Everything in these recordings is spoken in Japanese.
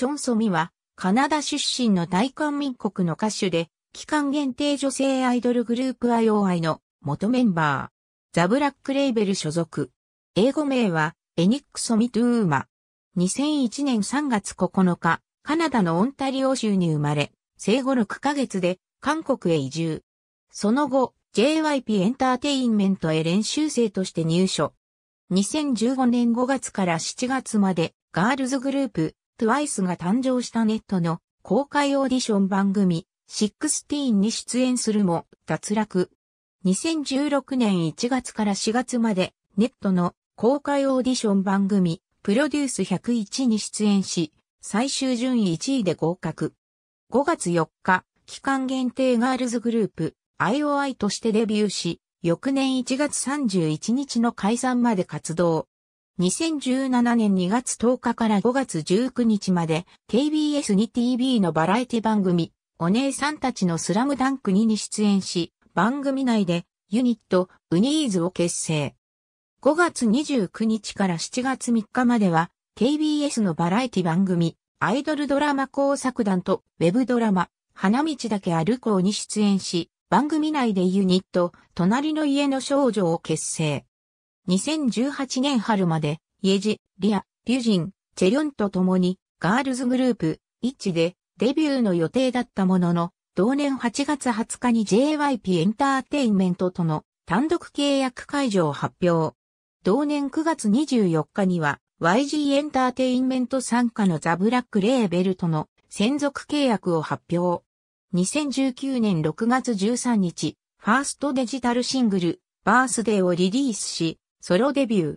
チョンソミは、カナダ出身の大韓民国の歌手で、期間限定女性アイドルグループ IOI の元メンバー。ザ・ブラック・レイベル所属。英語名は、エニックソミ・トゥーマ。2001年3月9日、カナダのオンタリオ州に生まれ、生後6ヶ月で韓国へ移住。その後、JYP エンターテインメントへ練習生として入所。2015年5月から7月までガールズグループ TWICE が誕生したネットの公開オーディション番組16に出演するも脱落。2016年1月から4月までネットの公開オーディション番組プロデュース101に出演し、最終順位1位で合格。5月4日、期間限定ガールズグループ IOI としてデビューし、翌年1月31日の解散まで活動。2017年2月10日から5月19日まで KBS に TV のバラエティ番組お姉さんたちのスラムダンク2に出演し番組内でユニットウニーズを結成。5月29日から7月3日までは KBS のバラエティ番組アイドルドラマ工作団とウェブドラマ花道だけ歩こうに出演し番組内でユニット隣の家の少女を結成。2018年春まで、イエジ、リア、リュジン、チェリョンと共に、ガールズグループ、イッチで、デビューの予定だったものの、同年8月20日に JYP エンターテインメントとの単独契約解除を発表。同年9月24日には YG エンターテインメント参加のザ・ブラックレーベルとの専属契約を発表。2019年6月13日、ファーストデジタルシングル、バースデーをリリースし、ソロデビュー。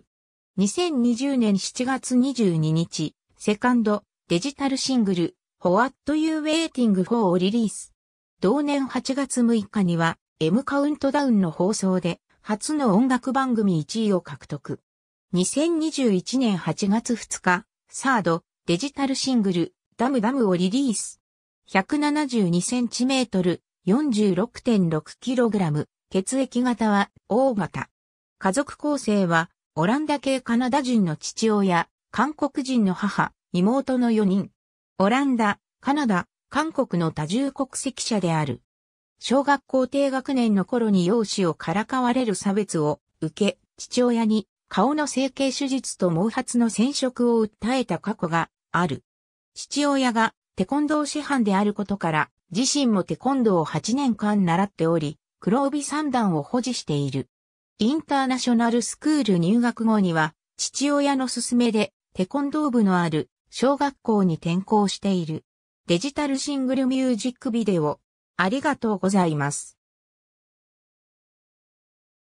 2020年7月22日、セカンド、デジタルシングル、What You Waiting For をリリース。同年8月6日には、M カウントダウンの放送で、初の音楽番組1位を獲得。2021年8月2日、サード、デジタルシングル、ダムダムをリリース。172センチメートル、46.6キログラム、血液型は O 型。家族構成は、オランダ系カナダ人の父親、韓国人の母、妹の4人。オランダ、カナダ、韓国の多重国籍者である。小学校低学年の頃に容姿をからかわれる差別を受け、父親に顔の整形手術と毛髪の染色を訴えた過去がある。父親がテコンドー師範であることから、自身もテコンドーを8年間習っており、黒帯三段を保持している。インターナショナルスクール入学後には、父親の勧めで、テコンドー部のある小学校に転校している。デジタルシングルミュージックビデオ、ありがとうございます。